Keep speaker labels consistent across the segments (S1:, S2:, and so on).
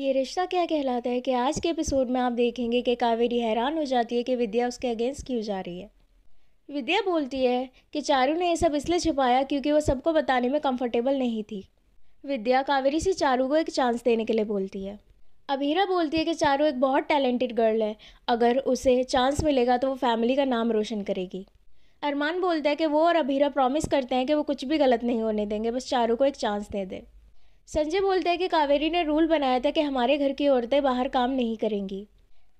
S1: ये रिश्ता क्या कहलाता है कि आज के एपिसोड में आप देखेंगे कि कावेरी हैरान हो जाती है कि विद्या उसके अगेंस्ट क्यों जा रही है विद्या बोलती है कि चारू ने यह सब इसलिए छिपाया क्योंकि वो सबको बताने में कंफर्टेबल नहीं थी विद्या कावेरी से चारू को एक चांस देने के लिए बोलती है अभीरा बोलती है कि चारू एक बहुत टैलेंटेड गर्ल है अगर उसे चांस मिलेगा तो वो फैमिली का नाम रोशन करेगी अरमान बोलता है कि वो और अभीरा प्रॉमिस करते हैं कि वो कुछ भी गलत नहीं होने देंगे बस चारू को एक चांस दे दें संजय बोलता है कि कावेरी ने रूल बनाया था कि हमारे घर की औरतें बाहर काम नहीं करेंगी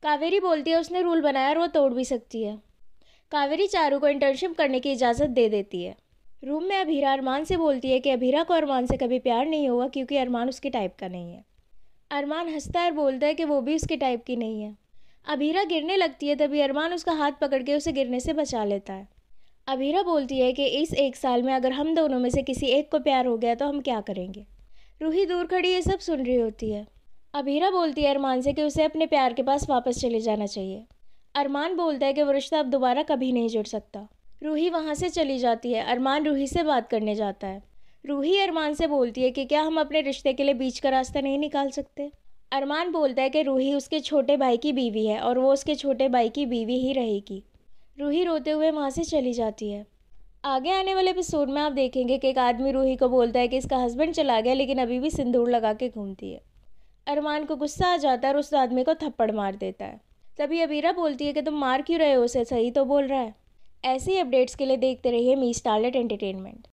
S1: कावेरी बोलती है उसने रूल बनाया और वो तोड़ भी सकती है कावेरी चारू को इंटर्नशिप करने की इजाज़त दे देती है रूम में अभीरा अरमान से बोलती है कि अभीरा को अरमान से कभी प्यार नहीं होगा क्योंकि अरमान उसके टाइप का नहीं है अरमान हंसता और बोलता है कि वो भी उसके टाइप की नहीं है अभीरा गिरने लगती है तभी अरमान उसका हाथ पकड़ के उसे गिरने से बचा लेता है अभीरा बोलती है कि इस एक साल में अगर हम दोनों में से किसी एक को प्यार हो गया तो हम क्या करेंगे रूही दूर खड़ी ये सब सुन रही होती है अबीरा बोलती है अरमान से कि उसे अपने प्यार के पास वापस चले जाना चाहिए अरमान बोलता है कि वो रिश्ता अब दोबारा कभी नहीं जुड़ सकता रूही वहाँ से चली जाती है अरमान रूही से बात करने जाता है रूही अरमान से बोलती है कि क्या हम अपने रिश्ते के लिए बीच का रास्ता नहीं निकाल सकते अरमान बोलता है कि रूही उसके छोटे भाई की बीवी है और वो उसके छोटे भाई की बीवी ही रहेगी रूही रोते हुए वहाँ से चली जाती है आगे आने वाले एपिसोड में आप देखेंगे कि एक आदमी रूही को बोलता है कि इसका हस्बैंड चला गया लेकिन अभी भी सिंदूर लगा के घूमती है अरमान को गुस्सा आ जाता है और उस आदमी को थप्पड़ मार देता है तभी अबीरा बोलती है कि तुम मार क्यों रहे हो उसे सही तो बोल रहा है ऐसी अपडेट्स के लिए देखते रहिए मी स्टारलेट एंटरटेनमेंट